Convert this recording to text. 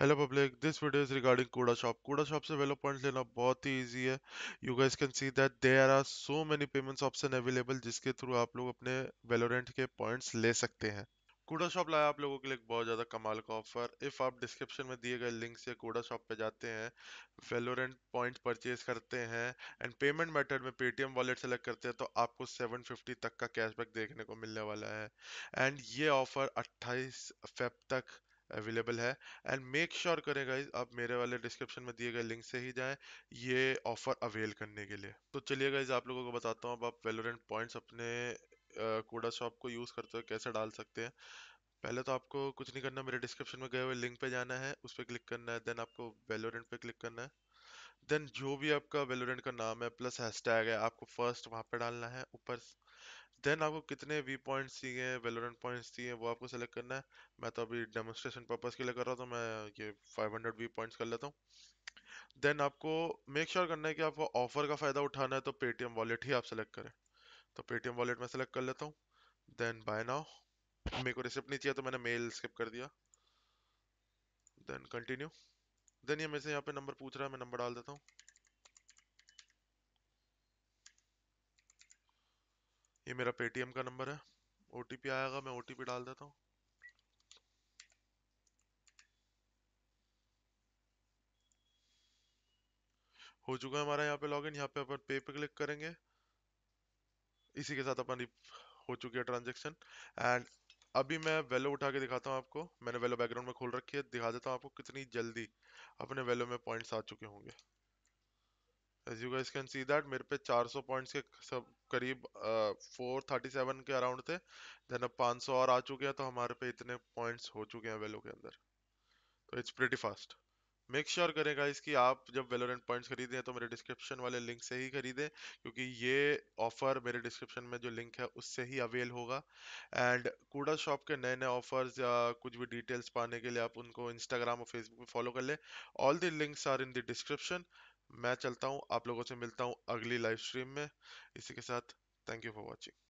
hello public this video is regarding Codashop Codashop से Valo point लेना बहुत ही इजी है you guys can see that there are so many payments option available जिसके through आप लोग अपने वेलोरेंट के पॉइंट्स ले सकते हैं कूड़ा शॉप लाया आप लोगों के लिए बहुत ज़्यादा कमाल का ऑफर इफ़ आप डिस्क्रिप्शन में दिए गए लिंक से कूड़ा शॉप पे जाते हैं वेलोरेंट पॉइंट परचेज करते हैं एंड पेमेंट मेथड में पेटीएम वॉलेट सेलेक्ट करते हैं तो आपको 750 तक का कैशबैक देखने को मिलने वाला है एंड ये ऑफर 28 फेब तक अवेलेबल है एंड मेक श्योर करें गाइज आप मेरे वाले डिस्क्रिप्शन में दिए गए लिंक से ही जाएं ये ऑफर अवेल करने के लिए तो चलिए गाइज आप लोगों को बताता हूँ अब आप वेलोरेंट पॉइंट्स अपने कोडा शॉप को यूज़ करते हुए कैसे डाल सकते हैं पहले तो आपको कुछ नहीं करना मेरे डिस्क्रिप्शन में गए हुए लिंक पे जाना है उस पर क्लिक करना है देन आपको वेलोरेंट पे क्लिक करना है देन जो भी आपका वेलोरेंट का नाम है प्लस हैशटैग है आपको फर्स्ट वहाँ पे डालना है ऊपर देन आपको कितने वी पॉइंट्स चाहिए वेलोरेंट पॉइंट्स चाहिए वो आपको सेलेक्ट करना है मैं तो अभी डेमोस्ट्रेशन पर्पज़ के लिए कर रहा था मैं ये 500 वी पॉइंट्स कर लेता हूँ देन आपको मेक श्योर sure करना है कि आपको ऑफर का फ़ायदा उठाना है तो पेटीएम वॉलेट ही आप सेलेक्ट करें तो पेटीएम वॉलेट मैं सेलेक्ट कर लेता हूँ देन बाय नाउ मेरे को रिसिप्ट नहीं चाहिए तो मैंने मेल स्किप कर दिया देन कंटिन्यू देन ये मेरे से यहाँ पे नंबर पूछ रहा है मैं नंबर डाल देता हूँ ये मेरा पेटीएम का नंबर है ओटीपी आएगा मैं ओटीपी डाल देता हूँ हो चुका है हमारा यहाँ पे लॉगिन यहाँ पे अपन पे पे क्लिक करेंगे इसी के साथ अपन हो चुकी है ट्रांजेक्शन एंड अभी मैं वेलो उठा के दिखाता हूँ आपको मैंने वेलो बैकग्राउंड में खोल रखी है दिखा देता हूँ आपको कितनी जल्दी अपने वेलो में पॉइंट्स आ चुके होंगे as you guys can see that मेरे पे 400 पॉइंट्स के सब करीब uh, 437 के अराउंड थे देन अब 500 और आ चुके हैं तो हमारे पे इतने पॉइंट्स हो चुके हैं वेलो के अंदर तो it's pretty fast make sure करें गाइस कि आप जब वेलोरेंट पॉइंट्स खरीदें तो मेरे डिस्क्रिप्शन वाले लिंक से ही खरीदें क्योंकि ये ऑफर मेरे डिस्क्रिप्शन में जो लिंक है उससे ही अवेल होगा एंड कूड़ा शॉप के नए नए ऑफर्स या कुछ भी डिटेल्स पाने के लिए आप उनको इंस्टाग्राम और फेसबुक पे फॉलो कर लें all the links are in the description मैं चलता हूँ आप लोगों से मिलता हूँ अगली लाइव स्ट्रीम में इसी के साथ थैंक यू फॉर वॉचिंग